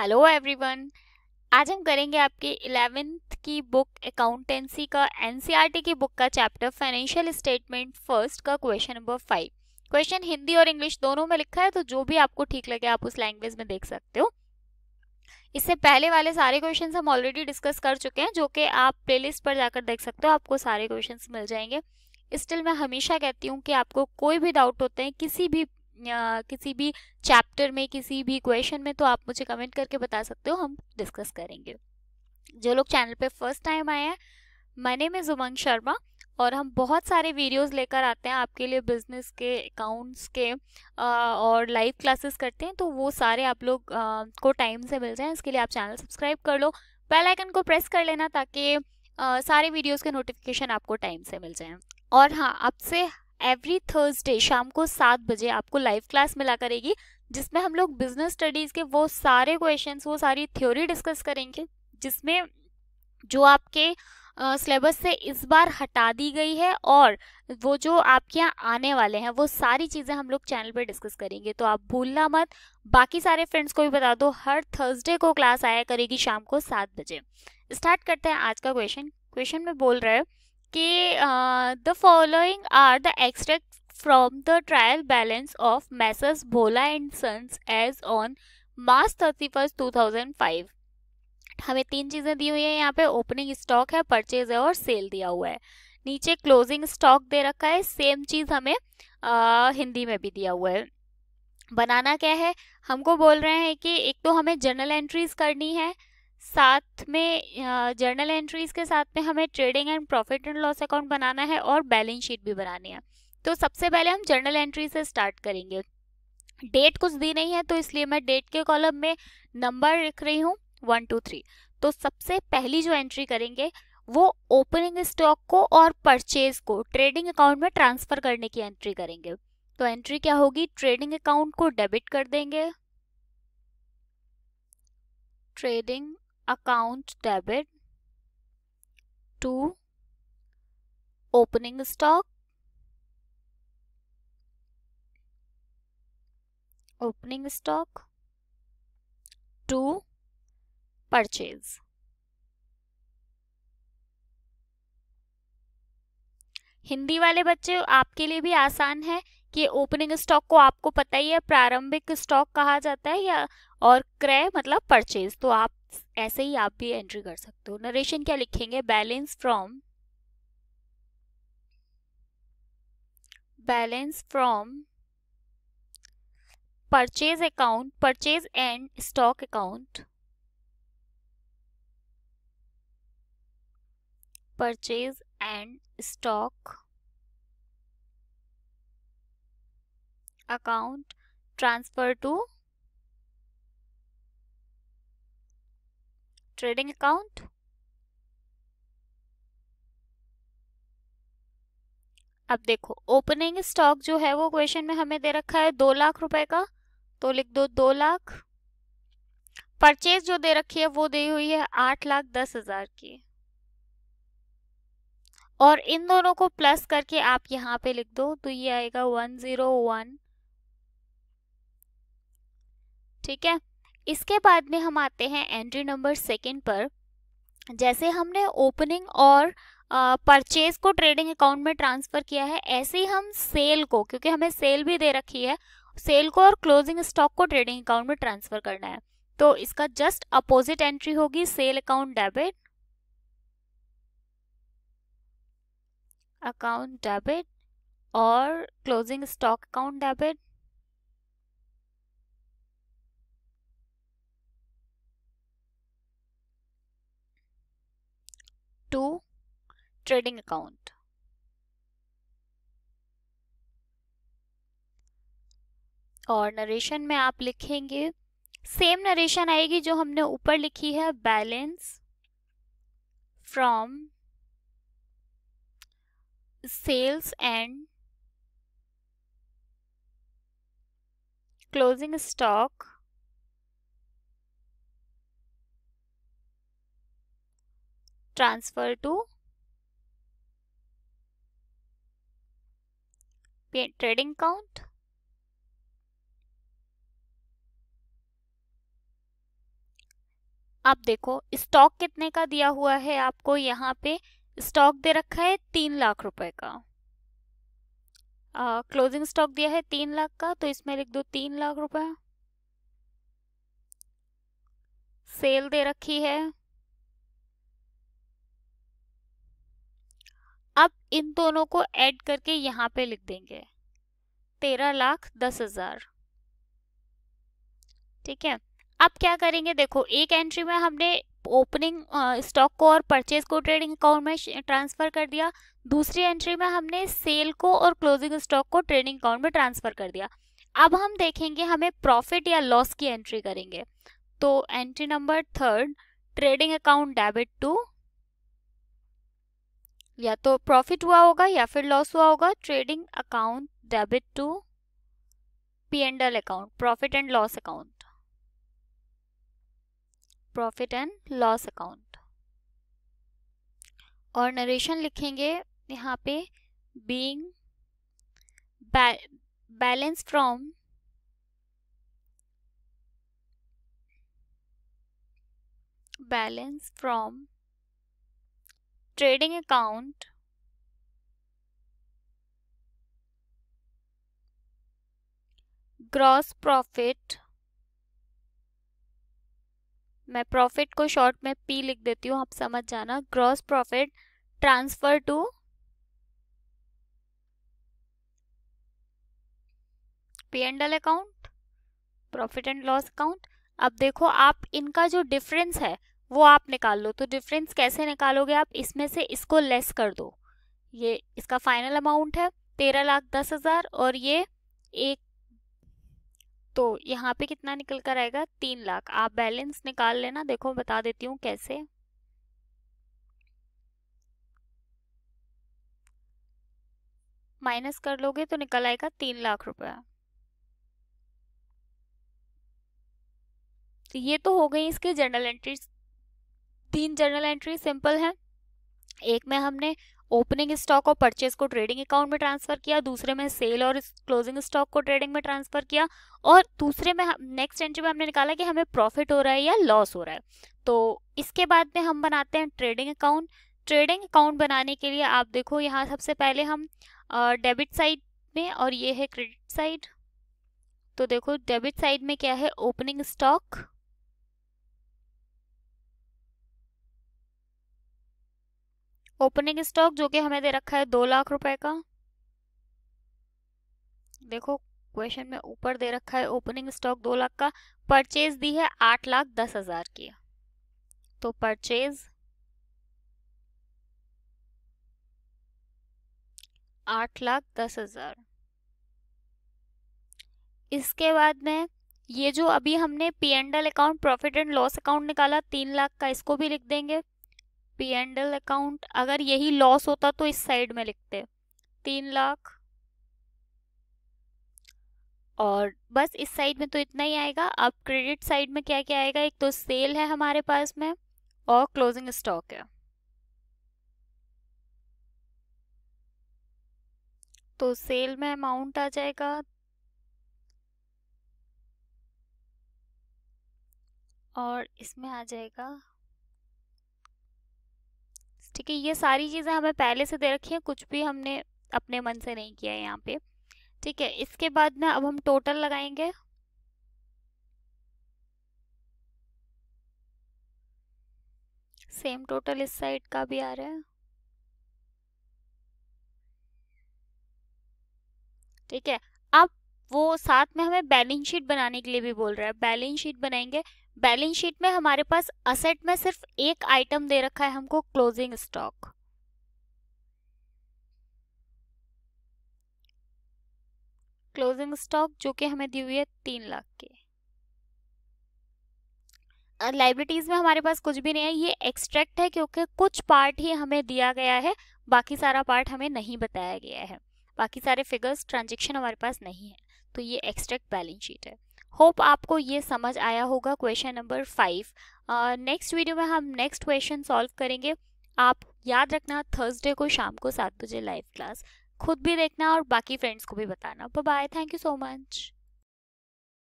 Hello everyone आज हम करेंगे आपके इलेवेंथ की बुक अकाउंटेंसी का एनसीईआरटी e की बुक का चैप्टर फाइनेंशियल स्टेटमेंट फर्स्ट का question number five question Hindi और इंग्लिश दोनों में लिखा है तो जो भी आपको ठीक लगे आप उस लैंग्वेज में देख सकते हो इससे पहले वाले सारे क्वेश्चन हम ऑलरेडी डिस्कस कर चुके हैं जो कि आप प्ले पर जाकर देख सकते हो आपको सारे क्वेश्चन मिल जाएंगे स्टिल मैं हमेशा कहती हूँ कि आपको कोई भी डाउट होते हैं किसी भी किसी भी चैप्टर में किसी भी क्वेश्चन में तो आप मुझे कमेंट करके बता सकते हो हम डिस्कस करेंगे जो लोग चैनल पे फर्स्ट टाइम आए हैं मैंने में जुमंग शर्मा और हम बहुत सारे वीडियोस लेकर आते हैं आपके लिए बिजनेस के अकाउंट्स के और लाइव क्लासेस करते हैं तो वो सारे आप लोग को टाइम से मिल जाए इसके लिए आप चैनल सब्सक्राइब कर लो बेल आइकन को प्रेस कर लेना ताकि सारे वीडियोज़ के नोटिफिकेशन आपको टाइम से मिल जाए और हाँ आपसे एवरी थर्सडे शाम को सात बजे आपको लाइव क्लास मिला करेगी जिसमें हम लोग बिजनेस स्टडीज़ के वो सारे क्वेश्चंस वो सारी थ्योरी डिस्कस करेंगे जिसमें जो आपके सिलेबस से इस बार हटा दी गई है और वो जो आपके यहाँ आने वाले हैं वो सारी चीज़ें हम लोग चैनल पर डिस्कस करेंगे तो आप भूलना मत बाकी सारे फ्रेंड्स को भी बता दो हर थर्सडे को क्लास आया करेगी शाम को सात बजे स्टार्ट करते हैं आज का क्वेश्चन क्वेश्चन में बोल रहे हैं कि the following are the extract from the trial balance of messrs Bhola and sons as on March thirty first two thousand five हमें तीन चीज़ें दी हुई है यहाँ पे ओपनिंग स्टॉक है परचेज है और सेल दिया हुआ है नीचे क्लोजिंग स्टॉक दे रखा है सेम चीज़ हमें आ, हिंदी में भी दिया हुआ है बनाना क्या है हमको बोल रहे हैं कि एक तो हमें जर्नल एंट्रीज करनी है साथ में जर्नल एंट्रीज के साथ में हमें trading and profit and loss account बनाना है और बैलेंस शीट भी बनानी है तो सबसे पहले हम जर्नल एंट्री से स्टार्ट करेंगे डेट कुछ दी नहीं है तो इसलिए मैं डेट के कॉलम में नंबर लिख रही हूँ वन टू थ्री तो सबसे पहली जो एंट्री करेंगे वो ओपनिंग स्टॉक को और परचेज को ट्रेडिंग अकाउंट में ट्रांसफर करने की एंट्री करेंगे तो एंट्री क्या होगी ट्रेडिंग अकाउंट को डेबिट कर देंगे trading account debit to opening stock opening stock to purchase Hindi वाले बच्चे आपके लिए भी आसान है कि ओपनिंग स्टॉक को आपको पता ही है प्रारंभिक स्टॉक कहा जाता है या और क्रय मतलब परचेज तो आप ऐसे ही आप भी एंट्री कर सकते हो नरेशन क्या लिखेंगे balance from balance from purchase account purchase and stock account purchase and stock account transfer to trading account अब देखो ओपनिंग स्टॉक जो है वो क्वेश्चन में हमें दे रखा है दो लाख रुपए का तो लिख दो दो लाख परचेज जो दे रखी है वो दी हुई है आठ लाख दस हजार की और इन दोनों को प्लस करके आप यहाँ पे लिख दो तो ये आएगा वन जीरो वन ठीक है इसके बाद में हम आते हैं एंट्री नंबर सेकेंड पर जैसे हमने ओपनिंग और परचेज को ट्रेडिंग अकाउंट में ट्रांसफ़र किया है ऐसे ही हम सेल को क्योंकि हमें सेल भी दे रखी है सेल को और क्लोजिंग स्टॉक को ट्रेडिंग अकाउंट में ट्रांसफ़र करना है तो इसका जस्ट अपोजिट एंट्री होगी sale account debit account debit और closing stock account debit to trading account. और नरेशन में आप लिखेंगे सेम नरेशन आएगी जो हमने ऊपर लिखी है balance from sales and closing stock transfer to trading count आप देखो स्टॉक कितने का दिया हुआ है आपको यहाँ पे स्टॉक दे रखा है तीन लाख रुपए का क्लोजिंग uh, स्टॉक दिया है तीन लाख का तो इसमें लिख दो तीन लाख रुपए सेल दे रखी है अब इन दोनों को ऐड करके यहाँ पे लिख देंगे तेरह लाख दस हजार ठीक है अब क्या करेंगे देखो एक एंट्री में हमने ओपनिंग स्टॉक को और परचेज को ट्रेडिंग अकाउंट में ट्रांसफ़र कर दिया दूसरी एंट्री में हमने सेल को और क्लोजिंग स्टॉक को ट्रेडिंग अकाउंट में ट्रांसफ़र कर दिया अब हम देखेंगे हमें प्रॉफिट या लॉस की एंट्री करेंगे तो entry number third trading account debit to या तो प्रॉफिट हुआ होगा या फिर लॉस हुआ होगा trading account debit to P and L account profit and loss account profit and loss account और नरेशन लिखेंगे यहाँ पे being balance from balance from trading account gross profit मैं प्रॉफिट को शॉर्ट में पी लिख देती हूँ आप समझ जाना gross profit transfer to P and L account profit and loss account अब देखो आप इनका जो डिफरेंस है वो आप निकाल लो तो डिफरेंस कैसे निकालोगे आप इसमें से इसको लेस कर दो ये इसका फाइनल अमाउंट है तेरह लाख दस हज़ार और ये एक तो यहाँ पे कितना निकल कर आएगा तीन लाख आप बैलेंस निकाल लेना देखो बता देती हूँ कैसे माइनस कर लोगे तो निकल आएगा तीन लाख रुपया तो ये तो हो गई इसके जनरल एंट्रीज तीन जर्नल एंट्री सिंपल है एक में हमने ओपनिंग स्टॉक और परचेज को ट्रेडिंग अकाउंट में ट्रांसफर किया दूसरे में सेल और क्लोजिंग स्टॉक को ट्रेडिंग में ट्रांसफर किया और दूसरे में नेक्स्ट एंट्री में हमने निकाला कि हमें प्रॉफिट हो रहा है या लॉस हो रहा है तो इसके बाद में हम बनाते हैं ट्रेडिंग अकाउंट ट्रेडिंग अकाउंट बनाने के लिए आप देखो यहाँ सबसे पहले हम डेबिट साइड में और ये है क्रेडिट साइड तो देखो डेबिट साइड में क्या है ओपनिंग स्टॉक ओपनिंग स्टॉक जो कि हमें दे रखा है दो लाख रुपए का देखो क्वेश्चन में ऊपर दे रखा है ओपनिंग स्टॉक दो लाख का परचेज दी है आठ लाख दस हजार की तो परचेज आठ लाख दस हजार इसके बाद में ये जो अभी हमने P and L account profit and loss account निकाला तीन लाख का इसको भी लिख देंगे पी एंड एल अकाउंट अगर यही लॉस होता तो इस साइड में लिखते तीन लाख और बस इस साइड में तो इतना ही आएगा अब क्रेडिट साइड में क्या क्या आएगा एक तो सेल है हमारे पास में और क्लोजिंग स्टॉक है तो सेल में अमाउंट आ जाएगा और इसमें आ जाएगा ठीक है ये सारी चीज़ें हमें पहले से दे रखी हैं कुछ भी हमने अपने मन से नहीं किया है यहाँ पे ठीक है इसके बाद में अब हम टोटल लगाएंगे सेम टोटल इस साइड का भी आ रहा है ठीक है अब वो साथ में हमें बैलेंस शीट बनाने के लिए भी बोल रहा है बैलेंस शीट बनाएंगे बैलेंस शीट में हमारे पास असेट में सिर्फ एक आइटम दे रखा है हमको क्लोजिंग स्टॉक क्लोजिंग स्टॉक जो कि हमें दी हुई है तीन लाख के लाइब्रेटीज में हमारे पास कुछ भी नहीं है ये एक्सट्रैक्ट है क्योंकि कुछ पार्ट ही हमें दिया गया है बाकी सारा पार्ट हमें नहीं बताया गया है बाकी सारे फिगर्स ट्रांजेक्शन हमारे पास नहीं है तो ये एक्सट्रैक्ट बैलेंस शीट है होप आपको ये समझ आया होगा question number five next video में हम नेक्स्ट क्वेश्चन सॉल्व करेंगे आप याद रखना थर्सडे को शाम को सात बजे लाइव क्लास खुद भी देखना और बाकी फ्रेंड्स को भी बताना bye thank you so much